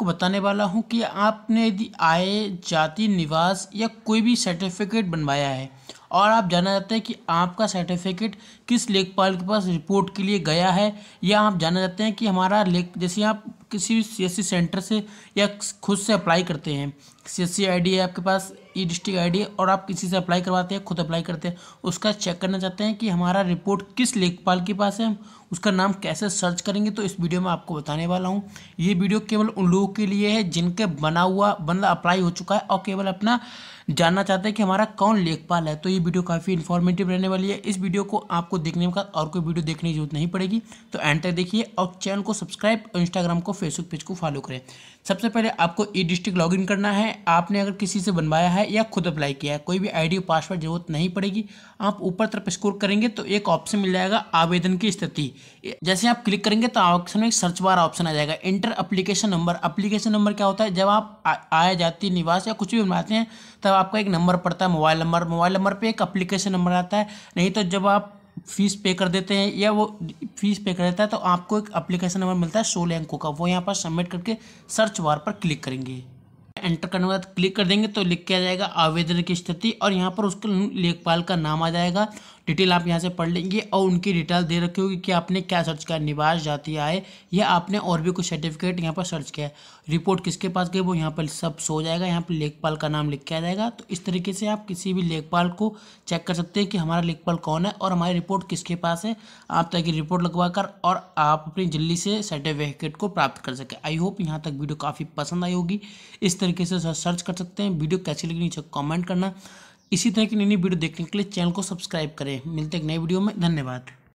आपको बताने वाला हूँ कि आपने यदि आय जाति निवास या कोई भी सर्टिफिकेट बनवाया है और आप जानना चाहते हैं कि आपका सर्टिफिकेट किस लेखपाल के पास रिपोर्ट के लिए गया है या आप जानना चाहते हैं कि हमारा लेख जैसे आप किसी भी सीएससी सेंटर से या खुद से अप्लाई करते हैं सीएससी आईडी है आपके पास ई डिस्ट्रिक्ट आईडी और आप किसी से अप्लाई करवाते हैं खुद अप्लाई करते हैं उसका चेक करना चाहते हैं कि हमारा रिपोर्ट किस लेखपाल के पास है उसका नाम कैसे सर्च करेंगे तो इस वीडियो में आपको बताने वाला हूँ ये वीडियो केवल उन लोगों के लिए है जिनके बना हुआ बंदा अप्लाई हो चुका है और केवल अपना जानना चाहते हैं कि हमारा कौन लेखपाल है तो ये वीडियो काफ़ी इन्फॉर्मेटिव रहने वाली है इस वीडियो को आपको देखने के बाद और कोई वीडियो देखने की जरूरत नहीं पड़ेगी तो एंड तक देखिए और चैनल को सब्सक्राइब और इंस्टाग्राम को फेसबुक पेज को फॉलो करें सबसे पहले आपको ई डिस्ट्रिक्ट लॉगिन करना है आपने अगर किसी से बनवाया है या खुद अप्लाई किया है कोई भी आईडी पासवर्ड जरूरत नहीं पड़ेगी आप ऊपर तरफ स्कोर करेंगे तो एक ऑप्शन मिल जाएगा आवेदन की स्थिति जैसे आप क्लिक करेंगे तो ऑप्शन में सर्च बार ऑप्शन आ जाएगा enter application number application number क्या होता है जब आप आया जाती निवास या कुछ भी बनवाते हैं तब आपका एक नंबर पड़ता है मोबाइल नंबर मोबाइल नंबर पर एक अप्लीकेशन नंबर आता है नहीं तो जब आप फीस पे कर देते हैं या वो फीस पे कर देता है तो आपको एक अप्लीकेशन नंबर मिलता है सोलह अंकों का वो यहाँ पर सबमिट करके सर्च बार पर क्लिक करेंगे एंटर करने के बाद क्लिक कर देंगे तो लिख के आ जाएगा आवेदन की स्थिति और यहाँ पर उसके लेखपाल का नाम आ जाएगा डिटेल आप यहाँ से पढ़ लेंगे और उनकी डिटेल दे रखी होगी कि आपने क्या सर्च किया निवास जाति आए या आपने और भी कुछ सर्टिफिकेट यहाँ पर सर्च किया रिपोर्ट किसके पास गई वो यहाँ पर सब सो जाएगा यहाँ पर लेखपाल का नाम लिख के आ जाएगा तो इस तरीके से आप किसी भी लेखपाल को चेक कर सकते हैं कि हमारा लेखपाल कौन है और हमारी रिपोर्ट किसके पास है आप तक रिपोर्ट लगवा कर और आप अपनी जल्दी से सर्टिफिकेट को प्राप्त कर सकें आई होप यहाँ तक वीडियो काफ़ी पसंद आई होगी इस तरीके तरीके से सर्च कर सकते हैं वीडियो कैसी लगी नीचे कमेंट करना इसी तरह की नई नई वीडियो देखने के लिए चैनल को सब्सक्राइब करें मिलते हैं एक नए वीडियो में धन्यवाद